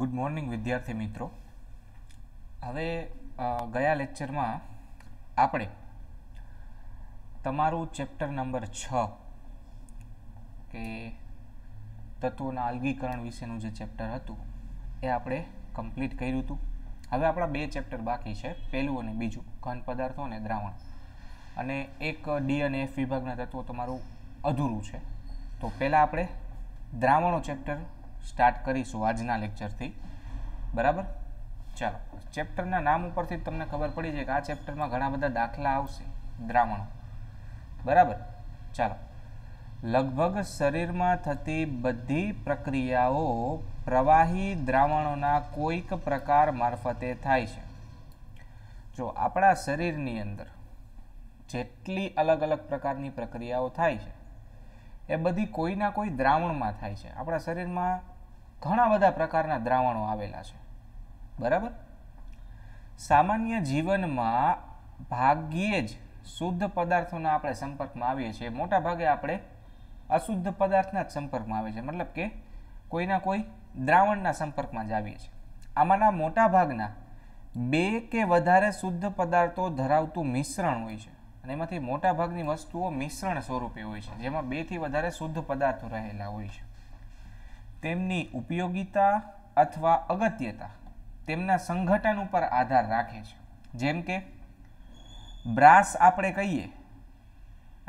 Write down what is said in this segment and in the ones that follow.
good morning વિદ્યાર્થી મિત્રો હવે ગયા લેક્ચરમાં આપણે તમારું ચેપ્ટર નંબર છ કે તત્વોના અલગીકરણ વિશેનું જે ચેપ્ટર હતું એ આપણે કમ્પ્લીટ કર્યું હતું હવે આપણા બે ચેપ્ટર બાકી છે પહેલું અને બીજું ઘન પદાર્થો અને દ્રાવણ અને એક ડી અને એફ વિભાગના તત્વો તમારું અધૂરું છે તો પહેલાં આપણે દ્રાવણો ચેપ્ટર સ્ટાર્ટ કરીશું આજના લેક્ચરથી બરાબર ચાલો ચેપ્ટરના નામ ઉપરથી તમને ખબર પડી જાય કે આ ચેપ્ટરમાં ઘણા બધા દાખલા આવશે દ્રાવણો બરાબર ચાલો લગભગ શરીરમાં થતી બધી પ્રક્રિયાઓ પ્રવાહી દ્રાવણોના કોઈક પ્રકાર મારફતે થાય છે જો આપણા શરીરની અંદર જેટલી અલગ અલગ પ્રકારની પ્રક્રિયાઓ થાય છે એ બધી કોઈના કોઈ દ્રાવણમાં થાય છે આપણા શરીરમાં ઘણા બધા પ્રકારના દ્રાવણો આવેલા છે બરાબર સામાન્ય જીવનમાં ભાગ્યે જ શુદ્ધ પદાર્થોના આપણે સંપર્કમાં આવીએ છીએ મોટા ભાગે આપણે અશુદ્ધ પદાર્થના જ સંપર્કમાં આવે છે મતલબ કે કોઈના કોઈ દ્રાવણના સંપર્કમાં જ આવીએ છીએ આમાંના મોટા ભાગના બે કે વધારે શુદ્ધ પદાર્થો ધરાવતું મિશ્રણ હોય છે અને એમાંથી મોટાભાગની વસ્તુઓ મિશ્રણ સ્વરૂપે હોય છે જેમાં બેથી વધારે શુદ્ધ પદાર્થો રહેલા હોય છે તેમની ઉપયોગિતા અથવા અગત્યતા તેમના સંગઠન ઉપર આધાર રાખે છે જેમ કે બ્રાસ આપણે કહીએ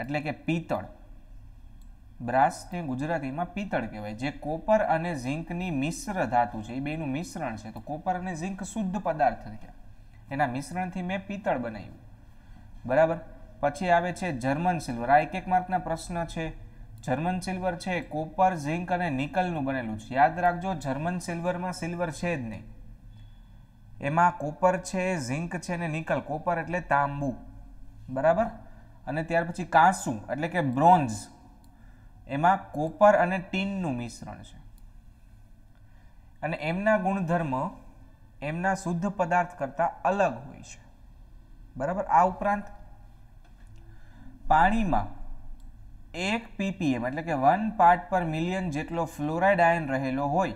એટલે કે પિત્તળ બ્રાસને ગુજરાતીમાં પિત્તળ કહેવાય જે કોપર અને ઝીંકની મિશ્ર ધાતુ છે એ બેનું મિશ્રણ છે તો કોપર અને ઝીંક શુદ્ધ પદાર્થ થયા એના મિશ્રણથી મેં પિત્તળ બનાવ્યું બરાબર પછી આવે છે જર્મન સિલ્વર આ એક એક માર્કના પ્રશ્ન છે જર્મન સિલ્વર છે કોપર ઝિંક અને નિકલનું બનેલું છે યાદ રાખજો જર્મન સિલ્વરમાં સિલ્વર છે જ નહીં એમાં કોપર છે ઝિંક છે ને નિકલ કોપર એટલે તાંબુ બરાબર અને ત્યાર પછી કાંસુ એટલે કે બ્રોન્ઝ એમાં કોપર અને ટીનનું મિશ્રણ છે અને એમના ગુણધર્મ એમના શુદ્ધ પદાર્થ કરતાં અલગ હોય છે બરાબર આ ઉપરાંત પાણીમાં એક પીપીએમ એટલે કે વન પાર્ટ પર મિલિયન જેટલો ફ્લોરાઇડ આયન રહેલો હોય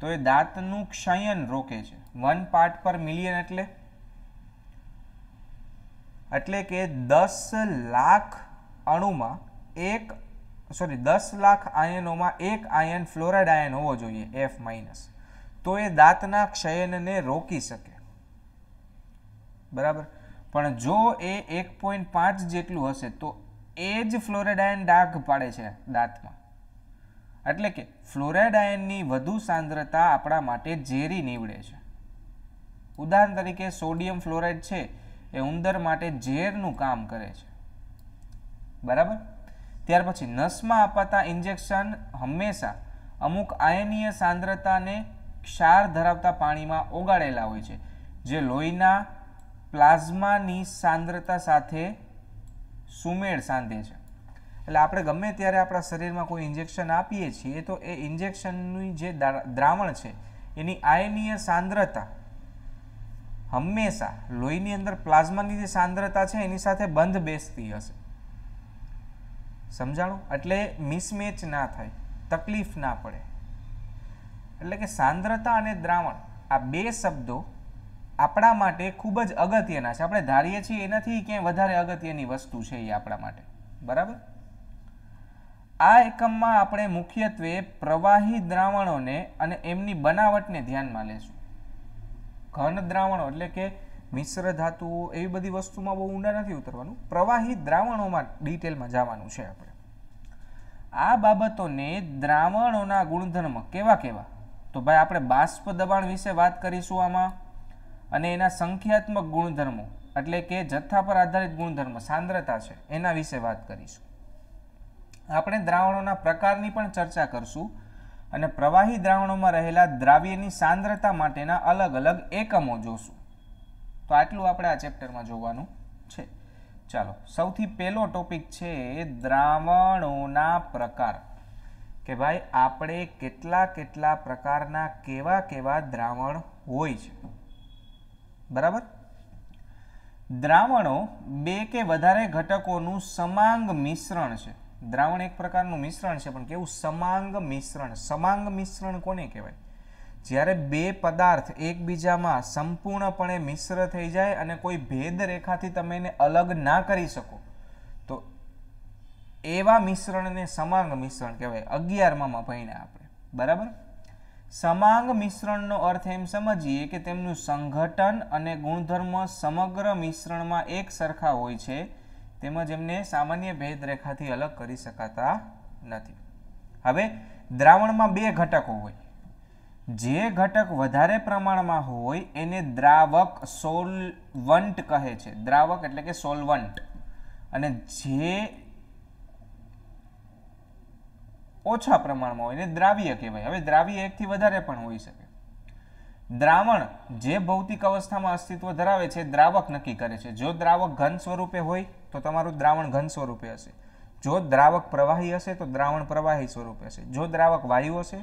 તો એ દાંતનું ક્ષયન રોકે છે વન પાર્ટ પર મિલિયન એટલે એટલે કે દસ લાખ અણુમાં એક સોરી દસ લાખ આયનોમાં એક આયન ફ્લોરાઇડ આયન હોવો જોઈએ એફ માઇનસ તો એ દાંતના ક્ષયનને રોકી શકે બરાબર પણ જો એ એક પોઈન્ટ પાંચ જેટલું હશે તો એ જ ફ્લોરેડાયન ડાઘ પાડે છે દાંતમાં એટલે કે ફ્લોરેડાયનની વધુ સાંદ્રતા આપણા માટે ઝેરી નીવડે છે ઉદાહરણ તરીકે સોડિયમ ફ્લોરાઇડ છે એ ઉંદર માટે ઝેરનું કામ કરે છે બરાબર ત્યાર પછી નસમાં અપાતા ઇન્જેક્શન હંમેશા અમુક આયનીય સાંદ્રતાને ક્ષાર ધરાવતા પાણીમાં ઓગાળેલા હોય છે જે લોહીના પ્લાઝ્માની સાંદ્રતા સાથે સુમેળ સાંધે છે એટલે આપણે ગમે ત્યારે આપણા શરીરમાં કોઈ ઇન્જેક્શન આપીએ છીએ તો એ ઇન્જેક્શનની જે દ્રાવણ છે એની આયનીય સાંદ્રતા હંમેશા લોહીની અંદર પ્લાઝમાની જે સાંદ્રતા છે એની સાથે બંધ બેસતી હશે સમજાણું એટલે મિસમેચ ના થાય તકલીફ ના પડે એટલે કે સાંદ્રતા અને દ્રાવણ આ બે શબ્દો આપણા માટે ખૂબ જ અગત્યના છે આપણે ધારીએ છીએ એ નથી ક્યાંય વધારે અગત્યની વસ્તુ છે એ આપણા માટે બરાબર આ એકમમાં આપણે મુખ્યત્વે પ્રવાહી દ્રાવણોને અને એમની બનાવટને ધ્યાનમાં લેશું ઘન દ્રાવણો એટલે કે મિશ્ર ધાતુઓ એવી બધી વસ્તુમાં બહુ ઊંડા નથી ઉતરવાનું પ્રવાહી દ્રાવણોમાં ડિટેલમાં જવાનું છે આપણે આ બાબતોને દ્રાવણોના ગુણધર્મ કેવા કેવા તો ભાઈ આપણે બાષ્પ દબાણ વિશે વાત કરીશું આમાં અને એના સંખ્યાત્મક ગુણધર્મો એટલે કે જથ્થા પર આધારિત ગુણધર્મ સાંદ્રતા છે એના વિશે વાત કરીશું આપણે દ્રાવણોના પ્રકારની પણ ચર્ચા કરશું અને પ્રવાહી દ્રાવણોમાં રહેલા દ્રાવ્યની સાંદ્રતા માટેના અલગ અલગ એકમો જોશું તો આટલું આપણે આ ચેપ્ટરમાં જોવાનું છે ચાલો સૌથી પહેલો ટોપિક છે દ્રાવણોના પ્રકાર કે ભાઈ આપણે કેટલા કેટલા પ્રકારના કેવા કેવા દ્રાવણ હોય છે બરાબર દ્રાવણો બે કે વધારે ઘટકોનું સમાંગ મિશ્રણ છે દ્રાવણ એક પ્રકારનું મિશ્રણ છે પણ કેવું સમાંગ મિશ્રણ સમાંગ મિશ્રણ કોને કહેવાય જ્યારે બે પદાર્થ એકબીજામાં સંપૂર્ણપણે મિશ્ર થઈ જાય અને કોઈ ભેદ રેખાથી તમે એને અલગ ના કરી શકો તો એવા મિશ્રણને સમાંગ મિશ્રણ કહેવાય અગિયારમાં ભણ્યા આપણે બરાબર સમાંગ મિશ્રણનો અર્થ એમ સમજીએ કે તેમનું સંગઠન અને ગુણધર્મ સમગ્ર મિશ્રણમાં એક સરખા હોય છે તેમજ એમને સામાન્ય ભેદરેખાથી અલગ કરી શકાતા નથી હવે દ્રાવણમાં બે ઘટકો હોય જે ઘટક વધારે પ્રમાણમાં હોય એને દ્રાવક સોલવન્ટ કહે છે દ્રાવક એટલે કે સોલવન્ટ અને જે ઓછા પ્રમાણમાં હોય એને દ્રાવ્ય કહેવાય હવે દ્રાવ્ય એકથી વધારે પણ હોઈ શકે દ્રાવણ જે ભૌતિક અવસ્થામાં અસ્તિત્વ ધરાવે છે દ્રાવક નક્કી કરે છે જો દ્રાવક ઘન સ્વરૂપે હોય તો તમારું દ્રાવણ ઘન સ્વરૂપે હશે જો દ્રાવક પ્રવાહી હશે તો દ્રાવણ પ્રવાહી સ્વરૂપે હશે જો દ્રાવક વાયુ હશે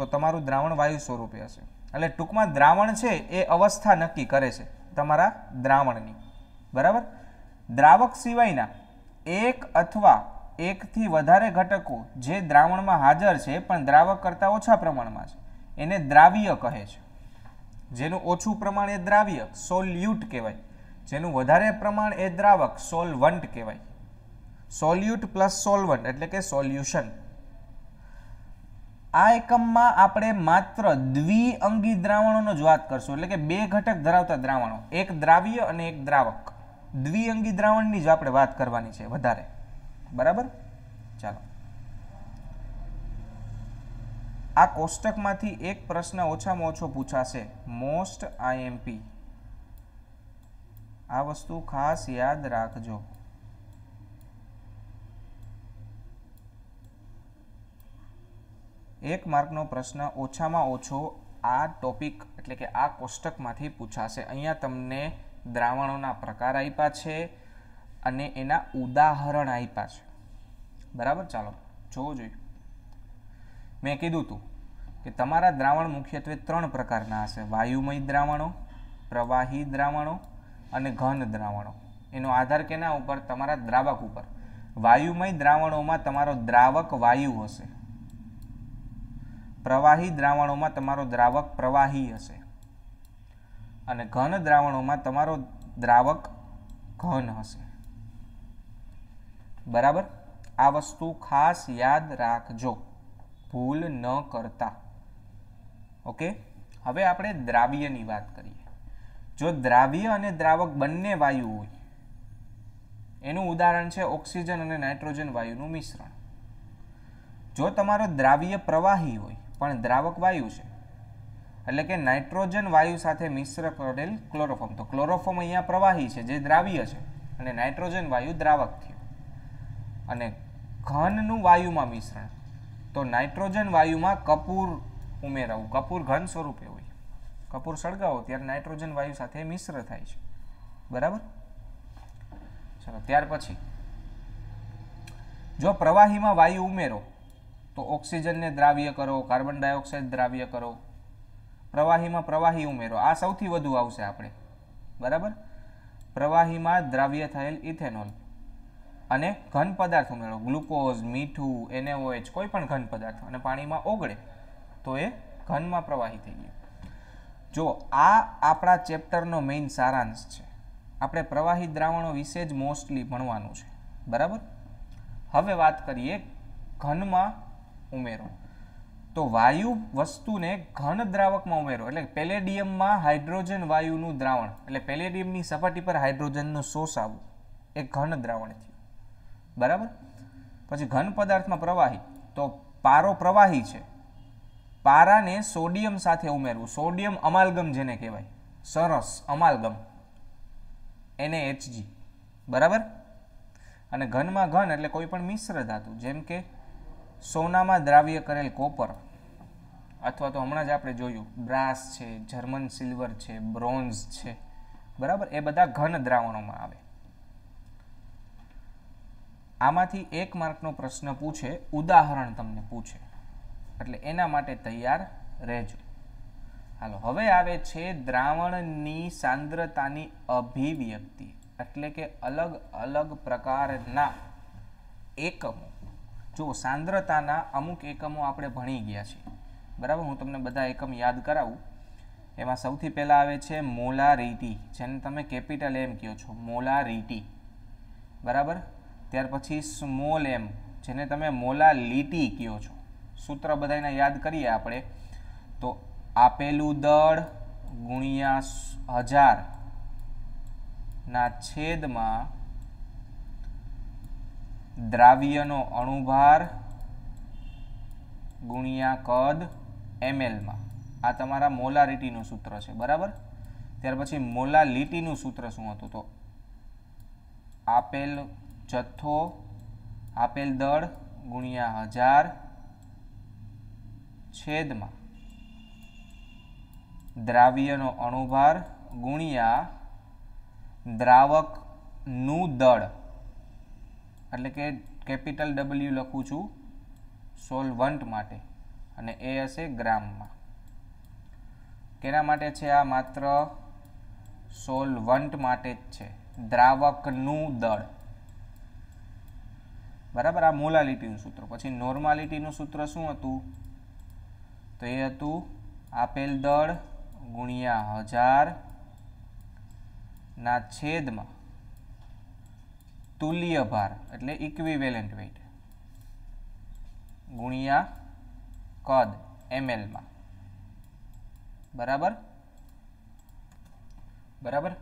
તો તમારું દ્રાવણ વાયુ સ્વરૂપે હશે એટલે ટૂંકમાં દ્રાવણ છે એ અવસ્થા નક્કી કરે છે તમારા દ્રાવણની બરાબર દ્રાવક સિવાયના એક અથવા એકથી વધારે ઘટકો જે દ્રાવણમાં હાજર છે પણ દ્રાવક કરતાં ઓછા પ્રમાણમાં છે એને દ્રાવ્ય કહે છે જેનું ઓછું પ્રમાણ એ દ્રાવ્ય સોલ્યુટ કહેવાય જેનું વધારે પ્રમાણ એ દ્રાવક સોલવન્ટ કહેવાય સોલ્યુટ પ્લસ સોલવન્ટ એટલે કે સોલ્યુશન આ એકમમાં આપણે માત્ર દ્વિઅંગી દ્રાવણોનો જ વાત કરશું એટલે કે બે ઘટક ધરાવતા દ્રાવણો એક દ્રાવ્ય અને એક દ્રાવક દ્વિઅંગી દ્રાવણની જ આપણે વાત કરવાની છે વધારે બરાબર ચાલો આ કોષ્ટકમાંથી એક પ્રશ્ન ઓછામાં ઓછો પૂછાશે મોસ્ટ આઈએમપી આ વસ્તુ ખાસ યાદ રાખજો એક માર્કનો પ્રશ્ન ઓછામાં ઓછો આ ટોપિક એટલે કે આ કોષ્ટકમાંથી પૂછાશે અહીંયા તમને દ્રાવણોના પ્રકાર આપ્યા છે અને એના ઉદાહરણ આપ્યા છે બરાબર ચાલો જોવો જોઈએ મેં કીધું હતું કે તમારા દ્રાવણ મુખ્યત્વે ત્રણ પ્રકારના હશે વાયુમય દ્રાવણો પ્રવાહી દ્રાવણો અને ઘન દ્રાવણો એનો આધાર કેના ઉપર તમારા દ્રાવક ઉપર વાયુમય દ્રાવણોમાં તમારો દ્રાવક વાયુ હશે પ્રવાહી દ્રાવણોમાં તમારો દ્રાવક પ્રવાહી હશે અને ઘન દ્રાવણોમાં તમારો દ્રાવક ઘન હશે બરાબર આ વસ્તુ ખાસ યાદ રાખજો ભૂલ ન કરતા ઓકે હવે આપણે દ્રાવ્યની વાત કરીએ જો દ્રાવ્ય અને દ્રાવક બંને વાયુ હોય એનું ઉદાહરણ છે ઓક્સિજન અને નાઇટ્રોજન વાયુનું મિશ્રણ જો તમારો દ્રાવ્ય પ્રવાહી હોય પણ દ્રાવક વાયુ છે એટલે કે નાઇટ્રોજન વાયુ સાથે મિશ્ર કરેલ ક્લોરોફોમ તો ક્લોરોફોર્મ અહીંયા પ્રવાહી છે જે દ્રાવ્ય છે અને નાઇટ્રોજન વાયુ દ્રાવક થયું અને ઘનનું વાયુમાં મિશ્રણ તો નાઇટ્રોજન વાયુમાં કપૂર ઉમેરવું કપૂર ઘન સ્વરૂપે હોય કપૂર સળગાવો ત્યારે નાઇટ્રોજન વાયુ સાથે મિશ્ર થાય છે બરાબર ચલો ત્યાર પછી જો પ્રવાહીમાં વાયુ ઉમેરો તો ઓક્સિજનને દ્રાવ્ય કરો કાર્બન ડાયોક્સાઇડ દ્રાવ્ય કરો પ્રવાહીમાં પ્રવાહી ઉમેરો આ સૌથી વધુ આવશે આપણે બરાબર પ્રવાહીમાં દ્રાવ્ય થયેલ ઇથેનોલ અને ઘન પદાર્થ ઉમેરો ગ્લુકોઝ મીઠું એનએઓએચ કોઈ પણ ઘન પદાર્થ અને પાણીમાં ઓગળે તો એ ઘનમાં પ્રવાહી થઈ ગયું જો આ આપણા ચેપ્ટરનો મેઇન સારાંશ છે આપણે પ્રવાહી દ્રાવણો વિશે જ મોસ્ટલી ભણવાનું છે બરાબર હવે વાત કરીએ ઘનમાં ઉમેરો તો વાયુ વસ્તુને ઘન દ્રાવકમાં ઉમેરો એટલે પેલેડિયમમાં હાઇડ્રોજન વાયુનું દ્રાવણ એટલે પેલેડિયમની સપાટી પર હાઇડ્રોજનનું શોષાવું એ ઘન દ્રાવણથી બરાબર પછી ઘન પદાર્થમાં પ્રવાહી તો પારો પ્રવાહી છે પારાને સોડિયમ સાથે ઉમેરવું સોડિયમ અમાલગમ જેને કહેવાય સરસ અમાલગમ એને એચજી બરાબર અને ઘનમાં ઘન એટલે કોઈ પણ મિશ્ર ધાતુ જેમ કે સોનામાં દ્રાવ્ય કરેલ કોપર અથવા તો હમણાં જ આપણે જોયું બ્રાસ છે જર્મન સિલ્વર છે બ્રોન્ઝ છે બરાબર એ બધા ઘન દ્રાવણોમાં આવે આમાંથી એક માર્કનો પ્રશ્ન પૂછે ઉદાહરણ તમને પૂછે એટલે એના માટે તૈયાર રહેજો હાલો હવે આવે છે દ્રાવણની સાંદ્રતાની અભિવ્યક્તિ એટલે કે અલગ અલગ પ્રકારના એકમો જો સાંદ્રતાના અમુક એકમો આપણે ભણી ગયા છીએ બરાબર હું તમને બધા એકમ યાદ કરાવું એમાં સૌથી પહેલાં આવે છે મોલારિટી જેને તમે કેપિટલ એમ કહો છો મોલારિટી બરાબર ત્યાર પછી સ્મોલ એમ જેને તમે મોલા લીટી કહો છો સૂત્ર બધાને યાદ કરીએ આપણે તો આપેલું દળ ગુણ્યા હજાર ના છેદમાં દ્રાવ્યનો અણુભાર ગુણ્યા કદ એમએલમાં આ તમારા મોલારિટીનું સૂત્ર છે બરાબર ત્યાર પછી મોલા મોલાલિટીનું સૂત્ર શું હતું તો આપેલ જથ્થો આપેલ દળ ગુણ્યા હજાર છેદમાં દ્રાવ્યનો અણુભાર ગુણ્યા દ્રાવકનું દળ એટલે કે કેપિટલ ડબલ્યુ લખું છું સોલવન્ટ માટે અને એ હશે ગ્રામમાં કેના માટે છે આ માત્ર સોલવન્ટ માટે જ છે દ્રાવકનું દળ બરાબર આ મોલાલિટીનું સૂત્ર પછી નોર્માલિટીનું સૂત્ર શું હતું તો એ હતું આપેલ દળ ગુણ્યા હજારના છેદમાં તુલ્ય ભાર એટલે ઇક્વિવેલન્ટ વેઇટ ગુણ્યા કદ એમએલમાં બરાબર બરાબર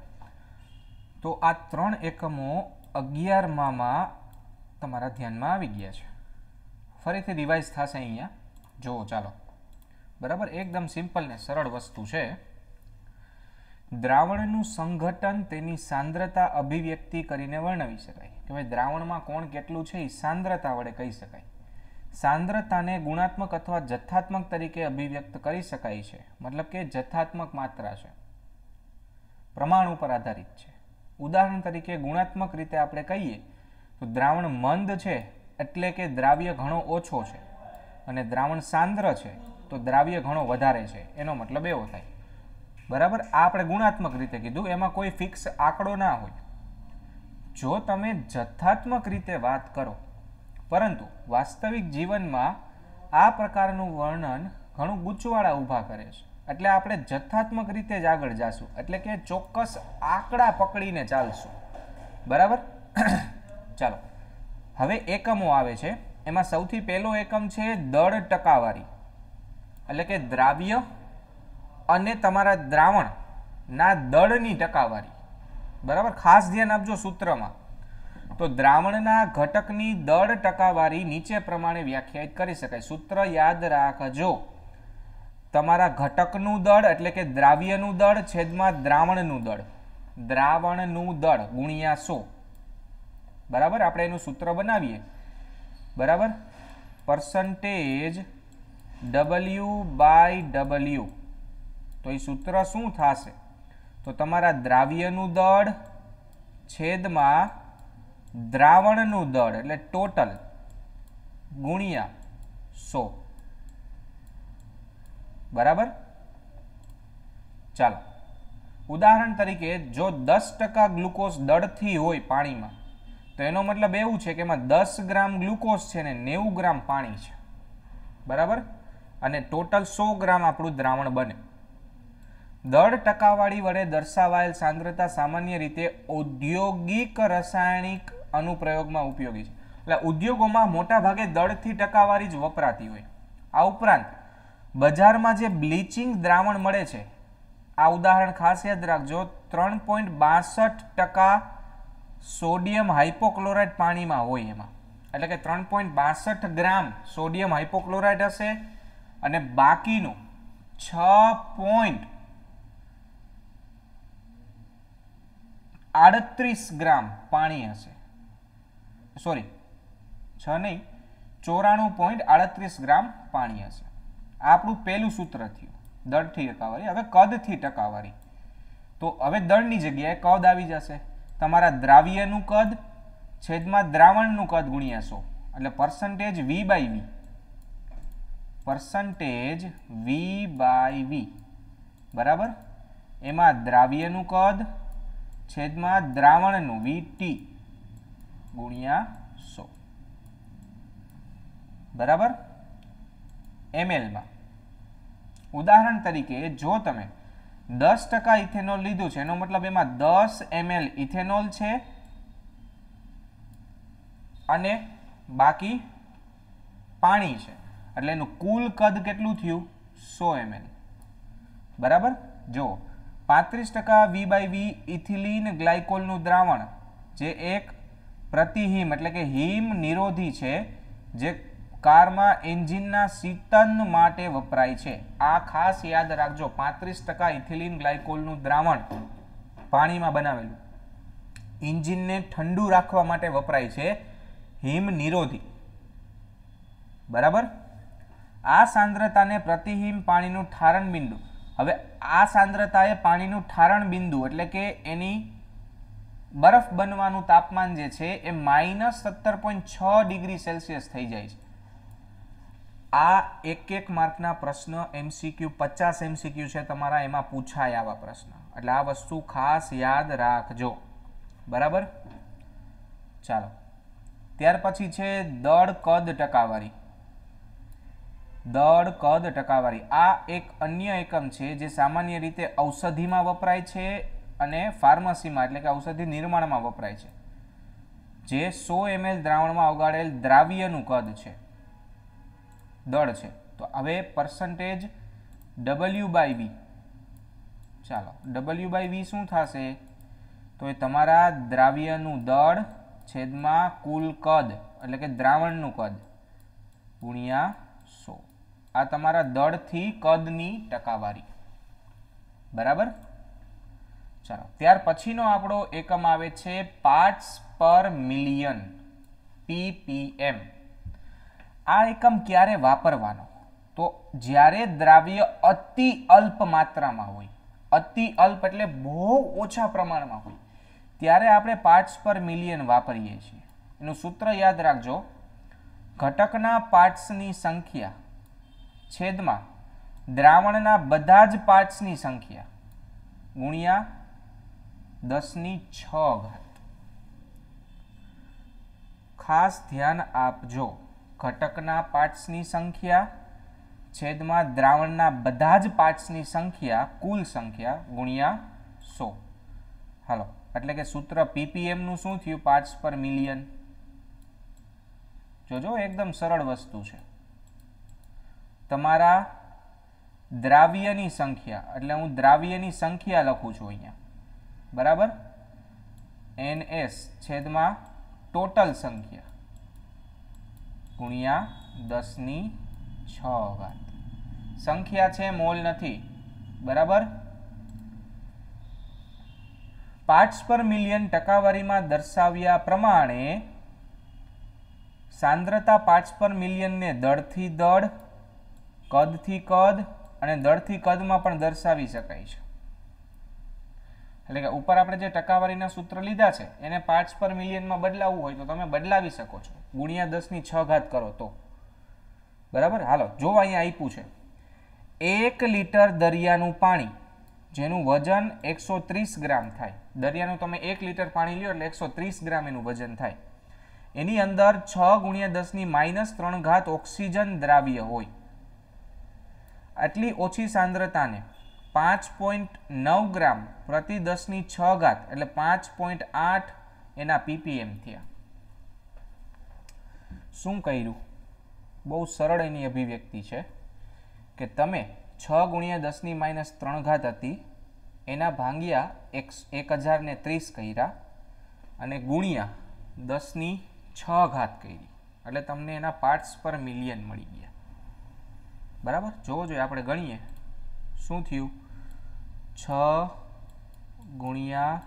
તો આ ત્રણ એકમો અગિયારમાં તમારા ધ્યાનમાં આવી ગયા છે ફરીથી રિવાઇઝ થશે અહીંયા જુઓ ચાલો બરાબર એકદમ સિમ્પલ ને સરળ વસ્તુ છે દ્રાવણનું સંગઠન તેની સાંદ્રતા અભિવ્યક્તિ કરીને વર્ણવી શકાય કે ભાઈ દ્રાવણમાં કોણ કેટલું છે એ સાંદ્રતા વડે કહી શકાય સાંદ્રતાને ગુણાત્મક અથવા જથ્થાત્મક તરીકે અભિવ્યક્ત કરી શકાય છે મતલબ કે જથ્થાત્મક માત્રા છે પ્રમાણ ઉપર આધારિત છે ઉદાહરણ તરીકે ગુણાત્મક રીતે આપણે કહીએ તો દ્રાવણ મંદ છે એટલે કે દ્રાવ્ય ઘણો ઓછો છે અને દ્રાવણ સાંદ્ર છે તો દ્રાવ્ય ઘણો વધારે છે એનો મતલબ એવો થાય બરાબર આ આપણે ગુણાત્મક રીતે કીધું એમાં કોઈ ફિક્સ આંકડો ના હોય જો તમે જથ્થાત્મક રીતે વાત કરો પરંતુ વાસ્તવિક જીવનમાં આ પ્રકારનું વર્ણન ઘણું ગૂંચવાળા ઊભા કરે છે એટલે આપણે જથ્થાત્મક રીતે જ આગળ જાશું એટલે કે ચોક્કસ આંકડા પકડીને ચાલશું બરાબર ચાલો હવે એકમો આવે છે એમાં સૌથી પહેલો એકમ છે દળ ટકાવારી એટલે કે દ્રાવ્ય અને તમારા દ્રાવણના દળની ટકાવારી બરાબર ખાસ ધ્યાન આપજો સૂત્રમાં તો દ્રાવણના ઘટકની દળ ટકાવારી નીચે પ્રમાણે વ્યાખ્યાયિત કરી શકાય સૂત્ર યાદ રાખજો તમારા ઘટકનું દળ એટલે કે દ્રાવ્યનું દળ છેદમાં દ્રાવણનું દળ દ્રાવણનું દળ ગુણ્યા સો બરાબર આપણે એનું સૂત્ર બનાવીએ બરાબર પર્સન્ટેજ ડબલ્યુ બાય ડબલ્યુ તો એ સૂત્ર શું થશે તો તમારા દ્રાવ્યનું દળ છેદમાં દ્રાવણનું દળ એટલે ટોટલ ગુણ્યા સો બરાબર ચાલો ઉદાહરણ તરીકે જો દસ ટકા ગ્લુકોઝ દળથી હોય પાણીમાં તો એનો મતલબ એવું છે કે એમાં દસ ગ્રામ ગ્લુકોઝ છે ને નેવું ગ્રામ પાણી છે બરાબર અને ટોટલ સો ગ્રામ આપણું દ્રાવણ બને દર ટકાવાળી વડે દર્શાવાયેલ સાંદ્રતા સામાન્ય રીતે ઔદ્યોગિક રસાયણિક અનુપ્રયોગમાં ઉપયોગી છે એટલે ઉદ્યોગોમાં મોટાભાગે દળથી ટકાવારી જ વપરાતી હોય આ ઉપરાંત બજારમાં જે બ્લીચિંગ દ્રાવણ મળે છે આ ઉદાહરણ ખાસ યાદ રાખજો ત્રણ પોઈન્ટ બાસઠ ટકા સોડિયમ હાઇપોક્લોરાઇડ પાણીમાં હોય એમાં એટલે કે ત્રણ પોઈન્ટ બાસઠ ગ્રામ સોડિયમ હાઇપોક્લોરાઇડ હશે અને બાકીનું છ પોઈન્ટ આડત્રીસ ગ્રામ પાણી હશે સોરી છ નહીં ચોરાણું પોઈન્ટ આડત્રીસ ગ્રામ પાણી હશે આપણું પહેલું સૂત્ર થયું દળથી ટકાવારી હવે કદથી ટકાવારી તો હવે દળની જગ્યાએ કદ આવી જશે તમારા દ્રાવ્યનું કદ છેદમાં દ્રાવણનું કદ ગુણ્યા સો એટલે percentage V by V percentage V by V બરાબર એમાં દ્રાવ્યનું કદ છેદમાં દ્રાવણનું વી ટી ગુણ્યા સો બરાબર એમએલમાં ઉદાહરણ તરીકે જો તમે દસ ટકા ઇથેનોલ લીધું છે એનો મતલબ એમાં દસ એમએલ ઇથેનોલ છે અને બાકી પાણી છે એટલે એનું કુલ કદ કેટલું થયું સો એમએલ બરાબર જો પાંત્રીસ ટકા વી બાય વી ઇથિલિન ગ્લાયકોલનું દ્રાવણ જે એક પ્રતિહિમ એટલે કે હિમ નિરોધી છે જે કારમાં એન્જિનના શીતન માટે વપરાય છે આ ખાસ યાદ રાખજો પાંત્રીસ ટકા ઇથિલિન ગ્લાયકોલનું દ્રાવણ પાણીમાં બનાવેલું એન્જિનને ઠંડુ રાખવા માટે વપરાય છે હિમ નિરોધી બરાબર આ સાંદ્રતાને પ્રતિહિમ પાણીનું ઠારણ બિંદુ હવે આ સાંદ્રતાએ પાણીનું ઠારણ બિંદુ એટલે કે એની બરફ બનવાનું તાપમાન જે છે એ માઇનસ સત્તર પોઈન્ટ છ ડિગ્રી સેલ્સિયસ થઈ જાય છે આ એક એક માર્કના પ્રશ્ન એમસીક્યુ પચાસ એમસીક્યુ છે તમારા એમાં પૂછાય આવા પ્રશ્ન એટલે આ વસ્તુ ખાસ યાદ રાખજો બરાબર ચાલો ત્યાર પછી છે દળ કદ ટકાવારી દળ કદ ટકાવારી આ એક અન્ય એકમ છે જે સામાન્ય રીતે ઔષધિમાં વપરાય છે અને ફાર્મસીમાં એટલે કે ઔષધિ નિર્માણમાં વપરાય છે જે સો એમએલ દ્રાવણમાં ઓગાળેલ દ્રાવ્યનું કદ છે દળ છે તો હવે પર્સન્ટેજ ડબલ્યુ બાય વી ચાલો ડબલ્યુ બાય વી શું થશે તો એ તમારા દ્રાવ્યનું દળ છેદમાં કુલ કદ એટલે કે દ્રાવણનું કદ ગુણ્યા સો આ તમારા દળથી કદની ટકાવારી બરાબર ચાલો ત્યાર પછીનો આપણો એકમ આવે છે પાર્ટસ પર મિલિયન પીપીએમ આ એકમ ક્યારે વાપરવાનો તો જ્યારે દ્રાવ્ય અતિ અલ્પ માત્રામાં હોય અતિ અલ્પ એટલે બહુ ઓછા પ્રમાણમાં હોય ત્યારે આપણે પાર્ટ્સ પર મિલિયન વાપરીએ છીએ એનું સૂત્ર યાદ રાખજો ઘટકના પાર્ટ્સની સંખ્યા છેદમાં દ્રાવણના બધા જ પાર્ટ્સની સંખ્યા ગુણ્યા દસની છ ઘાત ખાસ ધ્યાન આપજો ઘટકના પાર્ટ્સની સંખ્યા છેદમાં દ્રાવણના બધા જ પાર્ટ્સની સંખ્યા કુલ સંખ્યા ગુણ્યા સો હાલો એટલે કે સૂત્ર પીપીએમનું શું થયું પાર્ટ્સ પર મિલિયન જોજો એકદમ સરળ વસ્તુ છે તમારા દ્રાવ્યની સંખ્યા એટલે હું દ્રાવ્યની સંખ્યા લખું છું અહીંયા બરાબર એન એસ છેદમાં ટોટલ સંખ્યા ગુણ્યા દસની છ ઘાત સંખ્યા છે મોલ નથી બરાબર પાર્ટ્સ પર મિલિયન ટકાવારીમાં દર્શાવ્યા પ્રમાણે સાંદ્રતા પાર્ટ્સ પર મિલિયનને દળથી દળ કદથી કદ અને દળથી કદમાં પણ દર્શાવી શકાય છે એટલે કે ઉપર આપણે જે ટકાવારીના સૂત્ર લીધા છે એને પાર્ટ્સ પર મિલિયનમાં બદલાવવું હોય તો તમે બદલાવી શકો છો ગુણ્યા દસની છ ઘાત કરો તો બરાબર હાલો જો અહીંયા આપ્યું છે એક લીટર દરિયાનું પાણી જેનું વજન એકસો ત્રીસ ગ્રામ થાય દરિયાનું તમે એક લીટર પાણી લ્યો એટલે એકસો ત્રીસ ગ્રામ એનું વજન થાય એની અંદર છ ગુણ્યા દસની માઇનસ ત્રણ ઘાત ઓક્સિજન દ્રાવ્ય હોય આટલી ઓછી સાંદ્રતાને પાંચ પોઈન્ટ નવ ગ્રામ પ્રતિ દસની છ ઘાત એટલે પાંચ પોઈન્ટ આઠ એના પીપીએમ થયા શું કર્યું બહુ સરળ એની અભિવ્યક્તિ છે કે તમે છ ગુણ્યા દસની માઇનસ ત્રણ ઘાત હતી એના ભાંગ્યા એક એક હજારને ત્રીસ કર્યા અને ગુણ્યા દસની છ ઘાત કરી એટલે તમને એના પાર્ટ્સ પર મિલિયન મળી ગયા બરાબર જોવો જોઈએ આપણે ગણીએ શું થયું છ ગુણ્યા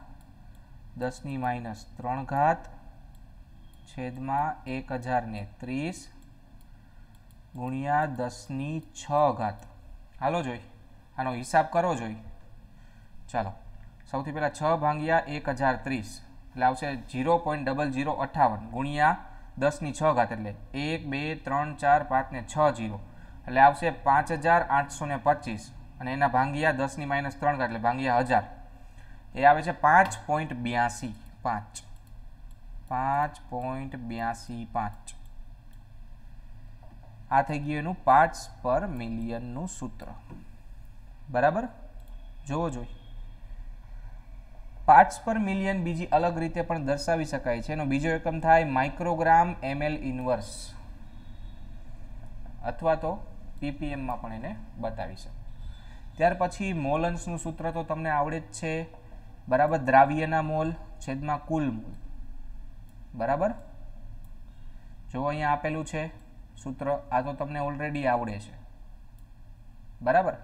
દસની માઇનસ ત્રણ ઘાત છેદમાં એક હજારને ત્રીસ ગુણ્યા દસની છ ઘાત હાલો જોઈ આનો હિસાબ કરવો જોઈએ ચાલો સૌથી પહેલાં છ ભાંગ્યા એક હજાર ત્રીસ એટલે આવશે જીરો પોઈન્ટ ડબલ જીરો અઠાવન ગુણ્યા દસની છ ઘાત એટલે એક બે ત્રણ ચાર પાંચ ને છ જીરો એટલે આવશે પાંચ હજાર આઠસો ને પચીસ અને એના ભાંગીયા દસની માઇનસ ત્રણ એટલે ભાંગીયા હજાર એ આવે છે પાંચ પોઈન્ટ બ્યાસી પાંચ પાંચ પોઈન્ટ બ્યાસી પાંચ આ થઈ ગયું એનું પાંચ પર મિલિયનનું સૂત્ર બરાબર જોવો જોઈ પાર્ટ્સ પર મિલિયન બીજી અલગ રીતે પણ દર્શાવી શકાય છે એનો બીજો એકમ થાય માઇક્રોગ્રામ એમએલ ઇન્વર્સ અથવા તો પીપીએમમાં પણ એને બતાવી શકાય ત્યાર પછી મોલ અંશનું સૂત્ર તો તમને આવડે જ છે બરાબર દ્રાવ્યના મોલ છેદમાં કુલ મોલ બરાબર જો અહીંયા આપેલું છે સૂત્ર આ તો તમને ઓલરેડી આવડે છે બરાબર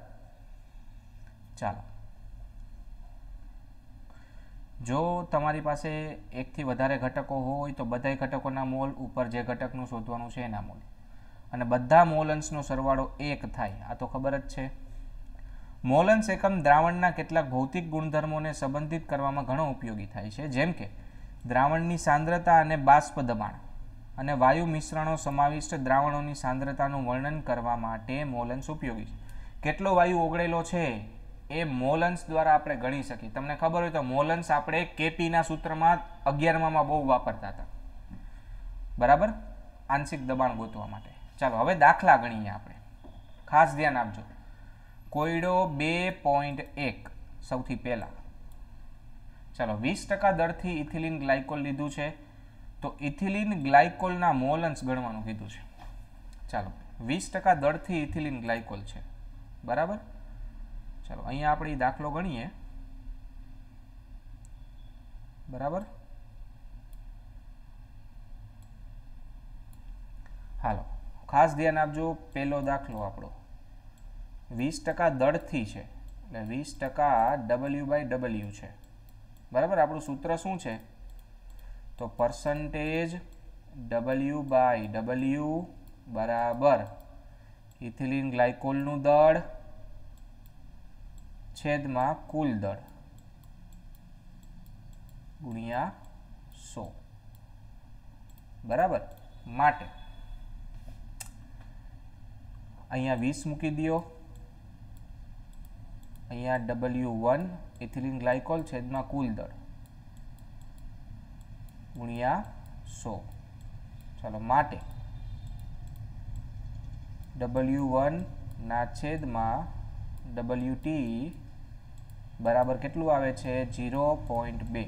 ચાલો જો તમારી પાસે એકથી વધારે ઘટકો હોય તો બધા ઘટકોના મોલ ઉપર જે ઘટકનું શોધવાનું છે એના મોલ અને બધા મોલ અંશનો સરવાળો એક થાય આ તો ખબર જ છે મોલન્સ એકમ દ્રાવણના કેટલાક ભૌતિક ગુણધર્મોને સંબંધિત કરવામાં ઘણો ઉપયોગી થાય છે જેમ કે દ્રાવણની સાંદ્રતા અને બાષ્પ દબાણ અને વાયુ મિશ્રણો સમાવિષ્ટ દ્રાવણોની સાંદ્રતાનું વર્ણન કરવા માટે મોલન્સ ઉપયોગી છે કેટલો વાયુ ઓગળેલો છે એ મોલન્સ દ્વારા આપણે ગણી શકીએ તમને ખબર હોય તો મોલન્સ આપણે કેપીના સૂત્રમાં અગિયારમાં બહુ વાપરતા હતા બરાબર આંશિક દબાણ ગોતવા માટે ચાલો હવે દાખલા ગણીએ આપણે ખાસ ધ્યાન આપજો કોયડો બે પોઈન્ટ એક સૌથી પહેલાં ચાલો વીસ ટકા દરથી ઇથિલિન ગ્લાયકોલ લીધું છે તો ઇથિલિન ગ્લાયકોલના મોલન્સ ગણવાનું કીધું છે ચાલો વીસ ટકા દરથી ઇથિલિન ગ્લાયકોલ છે બરાબર ચાલો અહીંયા આપણે દાખલો ગણીએ બરાબર હાલો ખાસ ધ્યાન આપજો પહેલો દાખલો આપણો વીસ ટકા દળથી છે એટલે વીસ ટકા ડબલ્યુ બાય ડબલ્યુ છે બરાબર આપણું સૂત્ર શું છે તો પર્સન્ટેજ ડબલ્યુ બાય ડબલ્યુ બરાબર ઇથિલિન ગ્લાયકોલનું દળ છેદમાં કુલ દળ ગુણ્યા સો બરાબર માટે અહીંયા વીસ મૂકી દો અહીંયા ડબલ્યુ વન એથિલિન ગ્લાયકોલ છેદમાં કુલ દળ ગુણ્યા સો ચાલો માટે ડબલ્યુ વનના છેદમાં ડબલ્યુ ટી બરાબર કેટલું આવે છે ઝીરો પોઈન્ટ બે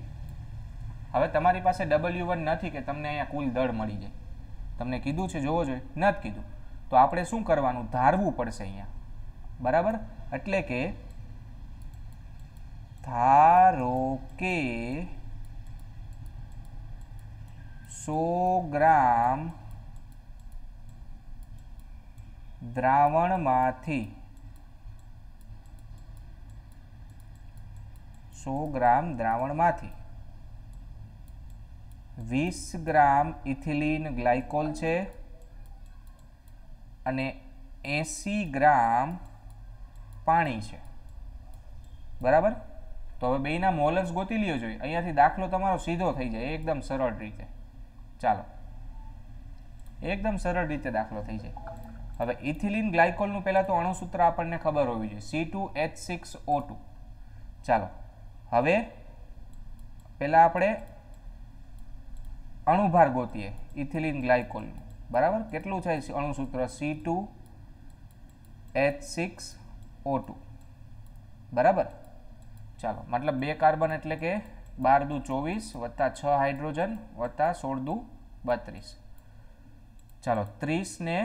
હવે તમારી પાસે ડબલ્યુ વન નથી કે તમને અહીંયા કુલ દળ મળી જાય તમને કીધું છે જોવો જોઈએ નથી કીધું તો આપણે શું કરવાનું ધારવું પડશે અહીંયા બરાબર એટલે કે ધારો કે સો ગ્રામ દ્રાવણમાંથી સો ગ્રામ દ્રાવણમાંથી વીસ ગ્રામ ઇથિલિન ગ્લાયકોલ છે અને એંસી ગ્રામ પાણી છે બરાબર તો હવે બેના મોલર્સ ગોતી લ્યો જોઈએ અહીંયાથી દાખલો તમારો સીધો થઈ જાય એકદમ સરળ રીતે ચાલો એકદમ સરળ રીતે દાખલો થઈ જાય હવે ઇથિલિન ગ્લાયકોલનું પહેલાં તો અણુસૂત્ર આપણને ખબર હોવી જોઈએ C two H six O two ચાલો હવે પહેલાં આપણે અણુભાર ગોતીએ ઇથિલિન ગ્લાયકોલનું બરાબર કેટલું છે અણુસૂત્ર C two H six O two બરાબર ચાલો મતલબ બે કાર્બન એટલે કે બાર દુ ચોવીસ વત્તા છ હાઇડ્રોજન વત્તા સોળ દુ બત્રીસ ચાલો ત્રીસ ને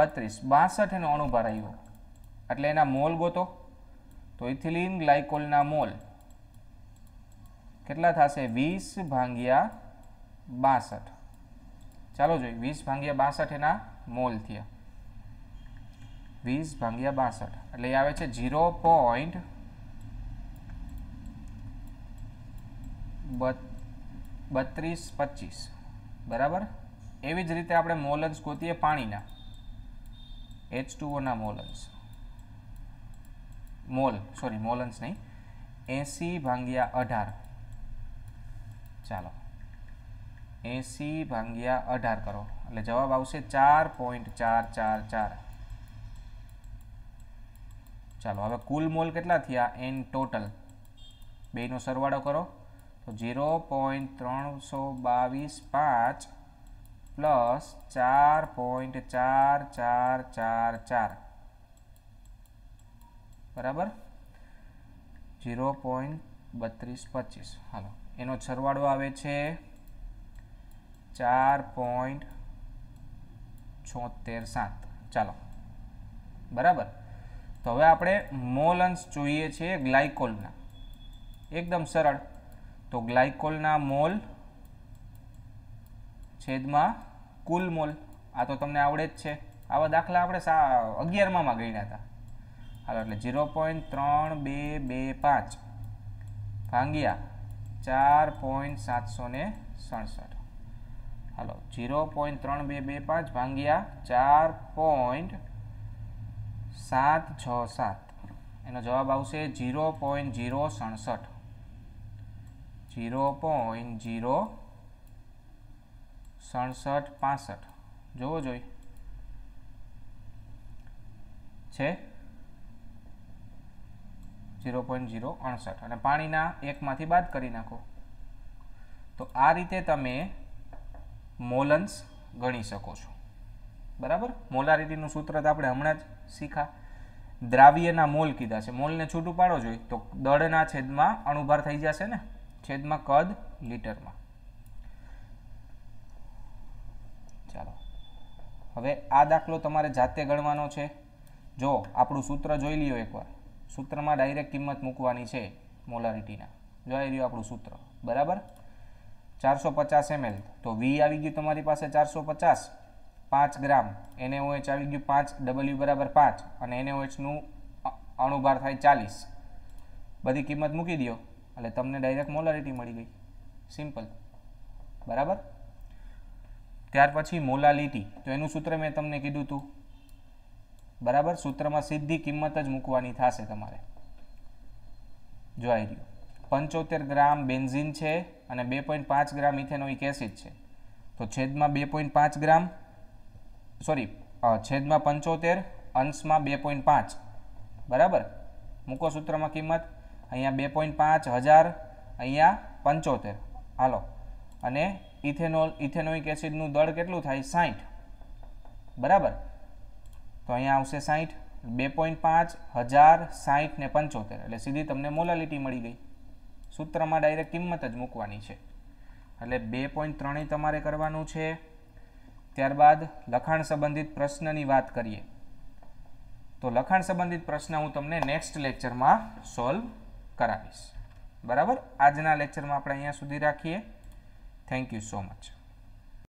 બત્રીસ બાસઠ એનો અણુભાર આવ્યો એટલે એના મોલ ગોતો તો ઇથિલિન ગ્લાયકોલના મોલ કેટલા થશે વીસ ભાંગ્યા બાસઠ ચાલો જોઈએ વીસ ભાંગ્યા બાસઠ એના મોલ થયા વીસ ભાંગ્યા બાસઠ એટલે આવે છે ઝીરો પોઈન્ટ બત્રીસ પચીસ બરાબર એવી જ રીતે આપણે મોલન્સ ગોતીએ પાણીના એચ ટુઓના મોલન્સ મોલ સોરી મોલન્સ નહીં એંસી ભાંગ્યા અઢાર ચાલો એંસી ભાંગ્યા અઢાર કરો એટલે જવાબ આવશે ચાર પોઈન્ટ ચાર ચાર ચાર ચાલો હવે કુલ મોલ કેટલા થયા એન ટોટલ બેનો સરવાળો કરો તો ઝીરો પોઈન્ટ ત્રણસો બાવીસ પાંચ પ્લસ ચાર પોઈન્ટ ચાર ચાર ચાર ચાર બરાબર ઝીરો પોઈન્ટ બત્રીસ પચીસ હાલો એનો સરવાળો આવે છે ચાર પોઈન્ટ છોતેર સાત ચાલો બરાબર તો હવે આપણે મોલ અંશ જોઈએ છીએ ગ્લાયકોલના એકદમ સરળ તો ગ્લાયકોલના મોલ છેદમાં કુલ મોલ આ તો તમને આવડે જ છે આવા દાખલા આપણે સા અગિયારમાં ગણ્યા હતા હાલો એટલે ઝીરો પોઈન્ટ ત્રણ બે બે પાંચ ભાંગ્યા ચાર પોઈન્ટ સાતસો ને સડસઠ હાલો ઝીરો પોઈન્ટ ત્રણ બે બે પાંચ ભાંગ્યા ચાર પોઈન્ટ સાત છ સાત એનો જવાબ આવશે ઝીરો પોઈન્ટ ઝીરો સડસઠ જીરો પોઈન્ટ જીરો સડસઠ પાસઠ જોવો જોઈએ છે જીરો પોઈન્ટ જીરો અડસઠ અને પાણીના એકમાંથી બાદ કરી નાખો તો આ રીતે તમે મોલન્સ ગણી શકો છો બરાબર મોલારિટીનું સૂત્ર તો આપણે હમણાં જ શીખા દ્રાવ્યના મોલ કીધા છે મોલને છૂટું પાડો જોઈએ તો દળના છેદમાં અણુભાર થઈ જશે ને છેદમાં કદ લીટરમાં ચાલો હવે આ દાખલો તમારે જાતે ગણવાનો છે જો આપણું સૂત્ર જોઈ લ્યો એકવાર સૂત્રમાં ડાયરેક્ટ કિંમત મૂકવાની છે મોલારિટીના જોઈ લ્યો આપણું સૂત્ર બરાબર ચારસો પચાસ એમએલ તો વી આવી ગયું તમારી પાસે ચારસો પચાસ પાંચ ગ્રામ એનએઓએચ આવી ગયું પાંચ ડબલ્યુ બરાબર પાંચ અને એનએઓએચનું અણુભાર થાય ચાલીસ બધી કિંમત મૂકી દો એટલે તમને ડાયરેક્ટ મોલારિટી મળી ગઈ સિમ્પલ બરાબર ત્યાર પછી મોલાલિટી તો એનું સૂત્ર મેં તમને કીધું હતું બરાબર સૂત્રમાં સીધી કિંમત જ મૂકવાની થશે તમારે જો રહ્યું પંચોતેર ગ્રામ બેન્ઝિન છે અને બે પોઈન્ટ પાંચ ગ્રામ ઇથેનોઇક એસિડ છે તો છેદમાં બે પોઈન્ટ પાંચ ગ્રામ સોરી છેદમાં પંચોતેર અંશમાં બે પોઈન્ટ પાંચ બરાબર મૂકો સૂત્રમાં કિંમત અહીંયા બે પોઈન્ટ પાંચ હજાર અહીંયા પંચોતેર હાલો અને ઇથેનોલ ઇથેનોઇક એસિડનું દળ કેટલું થાય સાઠ બરાબર તો અહીંયા આવશે સાઠ બે પોઈન્ટ પાંચ હજાર સાઠ ને પંચોતેર એટલે સીધી તમને મોલાલિટી મળી ગઈ સૂત્રમાં ડાયરેક્ટ કિંમત જ મૂકવાની છે એટલે બે પોઈન્ટ ત્રણેય તમારે કરવાનું છે ત્યારબાદ લખાણ સંબંધિત પ્રશ્નની વાત કરીએ તો લખાણ સંબંધિત પ્રશ્ન હું તમને નેક્સ્ટ લેક્ચરમાં સોલ્વ કરાવીશ બરાબર આજના લેક્ચરમાં આપણે અહીંયા સુધી રાખીએ થેન્ક યુ સો મચ